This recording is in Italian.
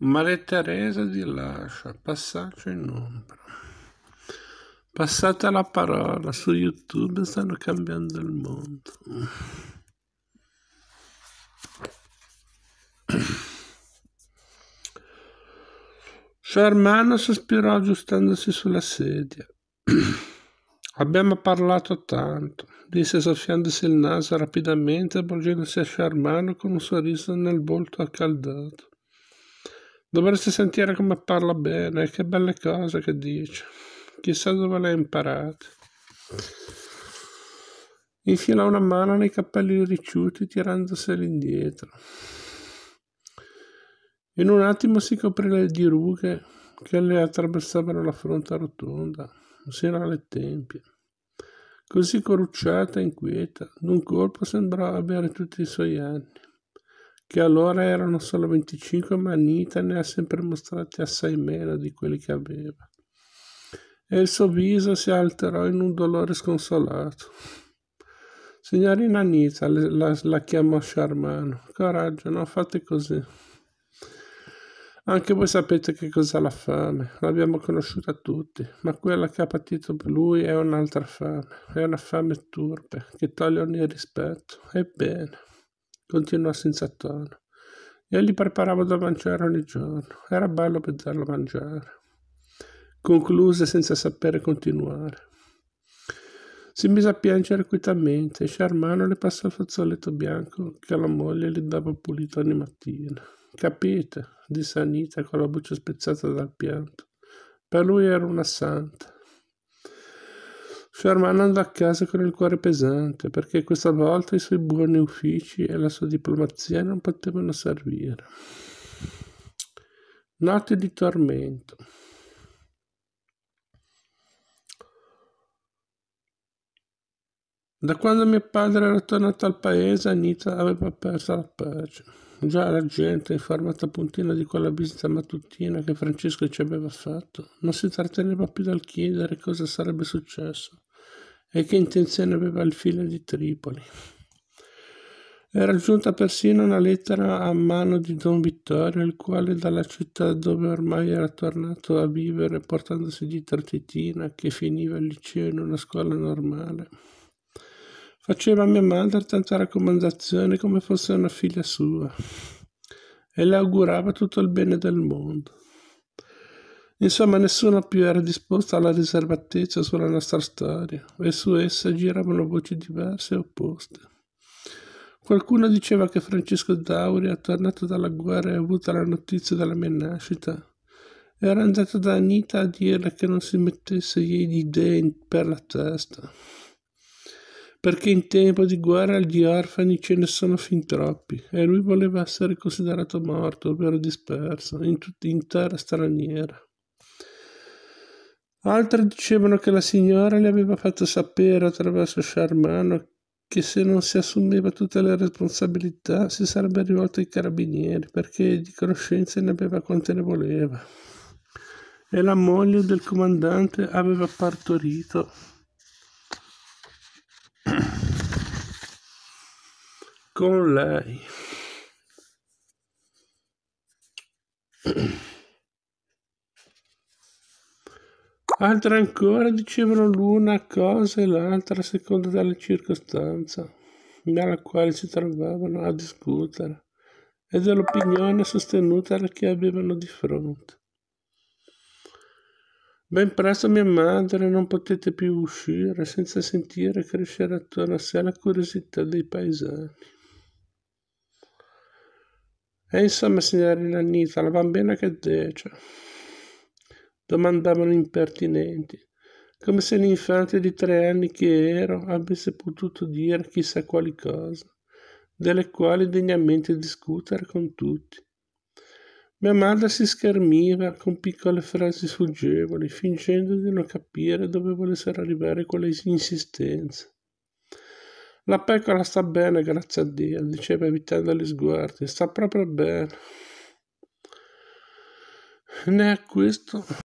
Maria Teresa di Lascia, passaggio in ombra. Passata la parola, su YouTube stanno cambiando il mondo. Sua hermana sospirò aggiustandosi sulla sedia. Abbiamo parlato tanto, disse soffiandosi il naso rapidamente e volgendosi a Sciarmano con un sorriso nel volto accaldato. Dovreste sentire come parla bene, che belle cose che dice. Chissà dove le ha imparate. Infila una mano nei capelli ricciuti tirandoseli indietro. In un attimo si coprì le dirughe che le attraversavano la fronte rotonda, sino alle tempie. Così corrucciata e inquieta, d'un colpo sembrava avere tutti i suoi anni che allora erano solo 25, ma Anita ne ha sempre mostrati assai meno di quelli che aveva. E il suo viso si alterò in un dolore sconsolato. Signorina Anita, la, la chiamò Sciarmano. Coraggio, non fate così. Anche voi sapete che cos'è la fame, l'abbiamo conosciuta tutti, ma quella che ha patito lui è un'altra fame, è una fame turpe che toglie ogni rispetto. Ebbene, continuò senza tono. Io gli preparavo da mangiare ogni giorno, era bello pensarlo a mangiare. Concluse senza sapere continuare. Si mise a piangere quitamente e Sciarmano le passò il fazzoletto bianco che la moglie gli dava pulito ogni mattina. Capite, disse Anita con la buccia spezzata dal pianto. Per lui era una santa. Sherman andò a casa con il cuore pesante, perché questa volta i suoi buoni uffici e la sua diplomazia non potevano servire. Notte di tormento. Da quando mio padre era tornato al paese, Anita aveva perso la pace. Già la gente, informata puntina di quella visita mattutina che Francesco ci aveva fatto, non si tratteneva più dal chiedere cosa sarebbe successo e che intenzione aveva il filo di Tripoli. Era giunta persino una lettera a mano di Don Vittorio, il quale dalla città dove ormai era tornato a vivere, portandosi dietro Titina, che finiva il liceo in una scuola normale. Faceva a mia madre tanta raccomandazione come fosse una figlia sua e le augurava tutto il bene del mondo. Insomma, nessuno più era disposto alla riservatezza sulla nostra storia, e su essa giravano voci diverse e opposte. Qualcuno diceva che Francesco D'Auria, tornato dalla guerra e avuta la notizia della mia nascita, era andato da Anita a dirle che non si mettesse gli idee per la testa, perché in tempo di guerra gli orfani ce ne sono fin troppi e lui voleva essere considerato morto, ovvero disperso, in, tut- in terra straniera. Altri dicevano che la signora le aveva fatto sapere attraverso Sciarmano che se non si assumeva tutte le responsabilità si sarebbe rivolto ai carabinieri perché di conoscenze ne aveva quante ne voleva. E la moglie del comandante aveva partorito. Con lei. Altre ancora dicevano l'una cosa e l'altra a seconda della circostanza nella quale si trovavano a discutere e dell'opinione sostenuta che avevano di fronte. Ben presto mia madre non potete più uscire senza sentire crescere attorno a sé la curiosità dei paesani. E insomma, signorina Anita, la bambina che dece domandavano impertinenti come se l'infante di tre anni che ero avesse potuto dire chissà quali cose, delle quali degnamente discutere con tutti. Mia madre si schermiva con piccole frasi sfuggevoli, fingendo di non capire dove volessero arrivare con le insistenze. La pecora sta bene, grazie a Dio, diceva evitando gli sguardi, sta proprio bene. Ne acquisto